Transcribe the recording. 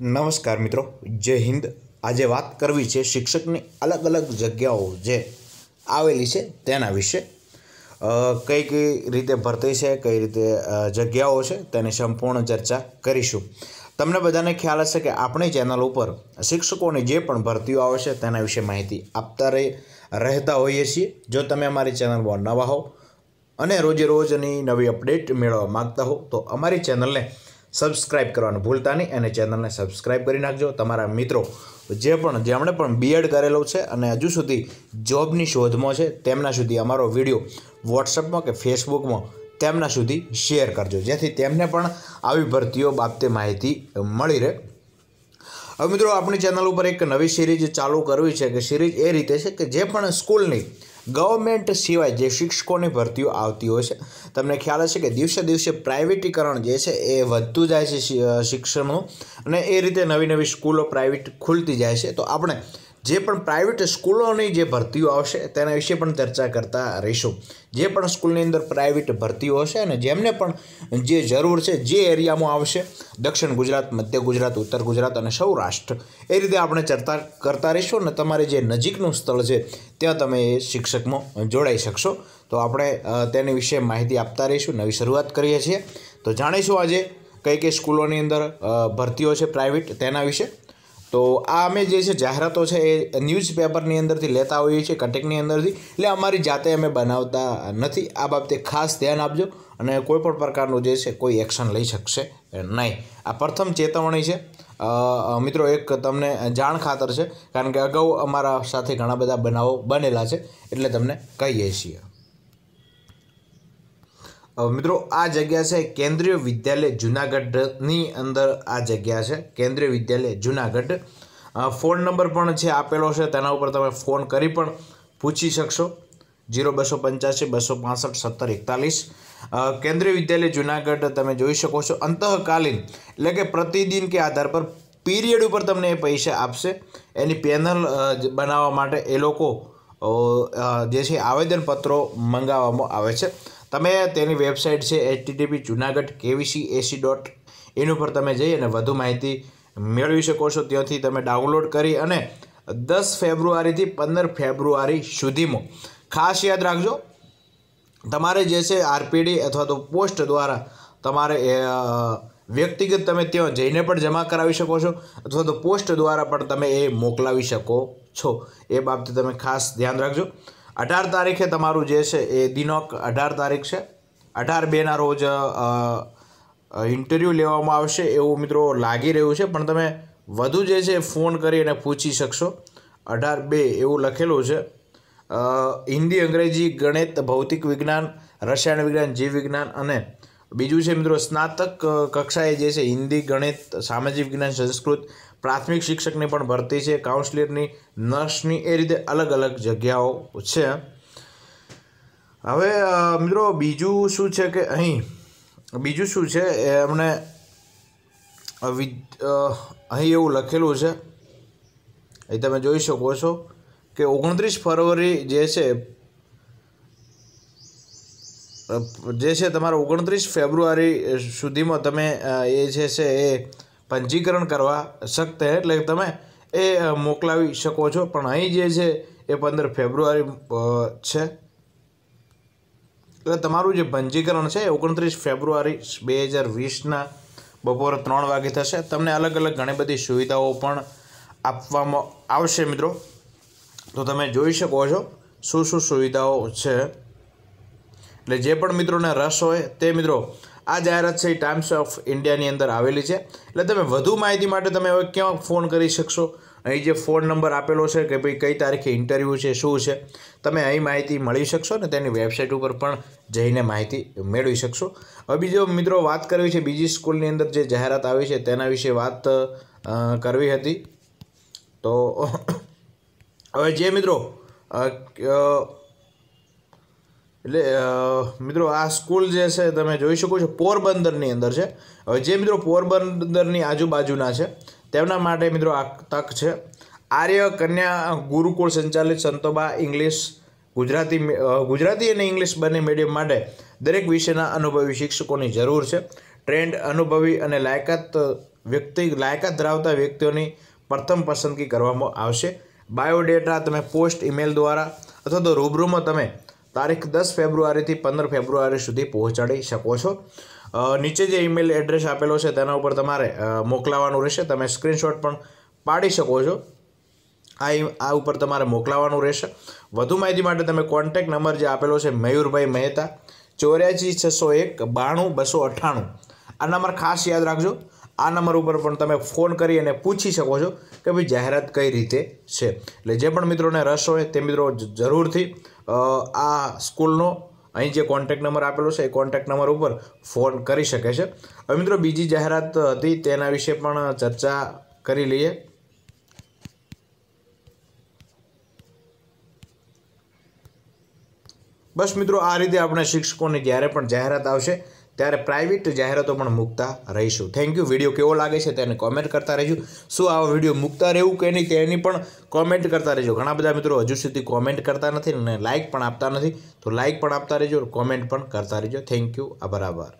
નમસ્કાર મિત્રો જય હિન્દ આજે વાત કરવી છે શિક્ષકની અલગ અલગ જગ્યાઓ જે આવેલી છે તેના વિશે કઈ કઈ રીતે ભરતી છે કઈ રીતે જગ્યાઓ છે તેની સંપૂર્ણ ચર્ચા કરીશું તમને બધાને ખ્યાલ હશે કે આપણી ચેનલ ઉપર શિક્ષકોની જે પણ ભરતીઓ આવે છે તેના વિશે માહિતી આપતા રહેતા હોઈએ છીએ જો તમે અમારી ચેનલ પર નવા હો અને રોજે રોજની નવી અપડેટ મેળવવા માગતા હો તો અમારી ચેનલને સબસ્ક્રાઇબ કરવાનું ભૂલતા નહીં અને ચેનલને સબસ્ક્રાઇબ કરી નાખજો તમારા મિત્રો જે પણ જેમણે પણ બીએડ કરેલો છે અને હજુ સુધી જોબની શોધમાં છે તેમના સુધી અમારો વિડીયો વોટ્સઅપમાં કે ફેસબુકમાં તેમના સુધી શેર કરજો જેથી તેમને પણ આવી ભરતીઓ બાબતે માહિતી મળી રહે હવે મિત્રો આપણી ચેનલ ઉપર એક નવી સિરીઝ ચાલુ કરવી છે કે સિરીઝ એ રીતે છે કે જે પણ સ્કૂલની ગવર્મેન્ટ સિવાય જે શિક્ષકોની ભરતીઓ આવતી હોય છે તમને ખ્યાલ હશે કે દિવસે દિવસે પ્રાઇવેટીકરણ જે છે એ વધતું જાય છે શિક્ષણનું અને એ રીતે નવી નવી સ્કૂલો પ્રાઇવેટ ખુલતી જાય છે તો આપણે જે પણ પ્રાઇવેટ સ્કૂલોની જે ભરતીઓ આવશે તેના વિશે પણ ચર્ચા કરતા રહીશું જે પણ સ્કૂલની અંદર પ્રાઇવેટ ભરતીઓ હશે અને જેમને પણ જે જરૂર છે જે એરિયામાં આવશે દક્ષિણ ગુજરાત મધ્ય ગુજરાત ઉત્તર ગુજરાત અને સૌરાષ્ટ્ર એ રીતે આપણે ચર્ચા કરતા રહીશું અને તમારે જે નજીકનું સ્થળ છે ત્યાં તમે એ શિક્ષકમાં જોડાઈ શકશો તો આપણે તેની વિશે માહિતી આપતા રહીશું નવી શરૂઆત કરીએ છીએ તો જાણીશું આજે કઈ કઈ સ્કૂલોની અંદર ભરતીઓ છે પ્રાઇવેટ તેના વિશે તો આ અમે જે છે જાહેરાતો છે એ ન્યૂઝપેપરની અંદરથી લેતા હોઈએ છીએ કટેકની અંદરથી એટલે અમારી જાતે અમે બનાવતા નથી આ બાબતે ખાસ ધ્યાન આપજો અને કોઈપણ પ્રકારનું જે છે કોઈ એક્શન લઈ શકશે નહીં આ પ્રથમ ચેતવણી છે મિત્રો એક તમને જાણ ખાતર છે કારણ કે અગાઉ અમારા સાથે ઘણા બધા બનાવો બનેલા છે એટલે તમને કહીએ છીએ મિત્રો આ જગ્યા છે કેન્દ્રીય વિદ્યાલય જુનાગઢની અંદર આ જગ્યા છે કેન્દ્રીય વિદ્યાલય જુનાગઢ ફોન નંબર પણ છે આપેલો છે તેના ઉપર તમે ફોન કરી પણ પૂછી શકશો જીરો બસો પંચ્યાસી બસો પાસઠ સત્તર એકતાલીસ કેન્દ્રીય વિદ્યાલય જુનાગઢ તમે જોઈ શકો છો અંતઃકાલીન એટલે કે પ્રતિદિન કે આધાર પર પીરિયડ ઉપર તમને એ પૈસા આપશે એની પેનલ બનાવવા માટે એ લોકો જે છે આવેદનપત્રો મંગાવવામાં આવે છે તમે તેની વેબસાઇટ છે HTDP Junagadh KVC AC dot in ઉપર તમે જઈ અને વધુ માહિતી મેળવી શકો છો ત્યાંથી તમે ડાઉનલોડ કરી અને દસ ફેબ્રુઆરીથી પંદર ફેબ્રુઆરી સુધીમાં ખાસ યાદ રાખજો તમારે જે છે આરપીડી અથવા તો પોસ્ટ દ્વારા તમારે વ્યક્તિગત તમે ત્યાં જઈને પણ જમા કરાવી શકો છો અથવા તો પોસ્ટ દ્વારા પણ તમે એ મોકલાવી શકો છો એ બાબતે તમે ખાસ ધ્યાન રાખજો અઢાર તારીખે તમારું જે છે એ દિનોક અઢાર તારીખ છે અઢાર બેના રોજ ઇન્ટરવ્યૂ લેવામાં આવશે એવું મિત્રો લાગી રહ્યું છે પણ તમે વધુ જે છે ફોન કરીને પૂછી શકશો અઢાર બે એવું લખેલું છે હિન્દી અંગ્રેજી ગણિત ભૌતિક વિજ્ઞાન રસાયણ વિજ્ઞાન જીવ વિજ્ઞાન અને બીજું છે મિત્રો સ્નાતક કક્ષાએ જે છે હિન્દી ગણિત સામાજિક વિજ્ઞાન સંસ્કૃત પ્રાથમિક શિક્ષકની પણ ભરતી છે કાઉન્સિલરની નર્સની એ રીતે અલગ અલગ જગ્યાઓ છે હવે મિત્રો બીજું શું છે કે અહીં બીજું શું છે એમણે અહીં એવું લખેલું છે અહીં તમે જોઈ શકો છો કે ઓગણત્રીસ ફરવરી જે છે જે છે તમારે ઓગણત્રીસ ફેબ્રુઆરી સુધીમાં તમે એ જે છે એ પંજીકરણ કરવા શકતે એટલે તમે એ મોકલાવી શકો છો પણ અહીં જે છે એ પંદર ફેબ્રુઆરી છે એટલે તમારું જે પંજીકરણ છે ઓગણત્રીસ ફેબ્રુઆરી બે હજાર વીસના બપોરે ત્રણ વાગે થશે તમને અલગ અલગ ઘણી બધી સુવિધાઓ પણ આપવામાં આવશે મિત્રો તો તમે જોઈ શકો છો શું શું સુવિધાઓ છે એટલે જે પણ મિત્રોને રસ હોય તે મિત્રો આ જાહેરાત છે એ ટાઈમ્સ ઓફ ઇન્ડિયાની અંદર આવેલી છે એટલે તમે વધુ માહિતી માટે તમે હવે ક્યાં ફોન કરી શકશો અહીં જે ફોન નંબર આપેલો છે કે ભાઈ કઈ તારીખે ઇન્ટરવ્યૂ છે શું છે તમે અહીં માહિતી મળી શકશો ને તેની વેબસાઇટ ઉપર પણ જઈને માહિતી મેળવી શકશો હવે બીજો મિત્રો વાત કરવી છે બીજી સ્કૂલની અંદર જે જાહેરાત આવી છે તેના વિશે વાત કરવી હતી તો હવે જે મિત્રો એટલે મિત્રો આ સ્કૂલ જે છે તમે જોઈ શકો છો પોરબંદરની અંદર છે હવે જે મિત્રો પોરબંદરની આજુબાજુના છે તેમના માટે મિત્રો આ તક છે આર્ય કન્યા ગુરુકુળ સંચાલિત સંતોબા ઇંગ્લિશ ગુજરાતી ગુજરાતી અને ઇંગ્લિશ બંને મીડિયમ માટે દરેક વિષયના અનુભવી શિક્ષકોની જરૂર છે ટ્રેન્ડ અનુભવી અને લાયકાત વ્યક્તિ લાયકાત ધરાવતા વ્યક્તિઓની પ્રથમ પસંદગી કરવામાં આવશે બાયોડેટા તમે પોસ્ટ ઈમેલ દ્વારા અથવા તો રૂબરૂમાં તમે તારીખ દસ ફેબ્રુઆરીથી પંદર ફેબ્રુઆરી સુધી પહોંચાડી શકો છો નીચે જે ઈમેલ એડ્રેસ આપેલો છે તેના ઉપર તમારે મોકલાવાનું રહેશે તમે સ્ક્રીનશોટ પણ પાડી શકો છો આ આ ઉપર તમારે મોકલાવાનું રહેશે વધુ માહિતી માટે તમે કોન્ટેક્ટ નંબર જે આપેલો છે મયુરભાઈ મહેતા ચોર્યાસી છસો એક બાણું બસો અઠ્ઠાણું આ નંબર ખાસ યાદ રાખજો આ નંબર ઉપર પણ તમે ફોન કરી અને પૂછી શકો છો કે ભાઈ જાહેરાત કઈ રીતે છે એટલે જે પણ મિત્રોને રસ હોય તે મિત્રો જરૂરથી આ સ્કૂલનો અહીં જે કોન્ટેક નંબર આપેલો છે એ કોન્ટેક નંબર ઉપર ફોન કરી શકે છે હવે મિત્રો બીજી જાહેરાત હતી તેના વિશે પણ ચર્ચા કરી લઈએ બસ મિત્રો આ રીતે આપણે શિક્ષકોની જ્યારે પણ જાહેરાત આવશે ત્યારે પ્રાઇવેટ જાહેરાતો પણ મૂકતા રહીશું થેન્ક યુ વિડીયો કેવો લાગે છે તેને કોમેન્ટ કરતા રહીશું શું આવો વિડીયો મૂકતા રહેવું કે નહીં તેની પણ કોમેન્ટ કરતા રહેજો ઘણા બધા મિત્રો હજુ સુધી કોમેન્ટ કરતા નથી અને લાઇક પણ આપતા નથી તો લાઇક પણ આપતા રહેજો કોમેન્ટ પણ કરતા રહેજો થેન્ક યુ આભાર આભાર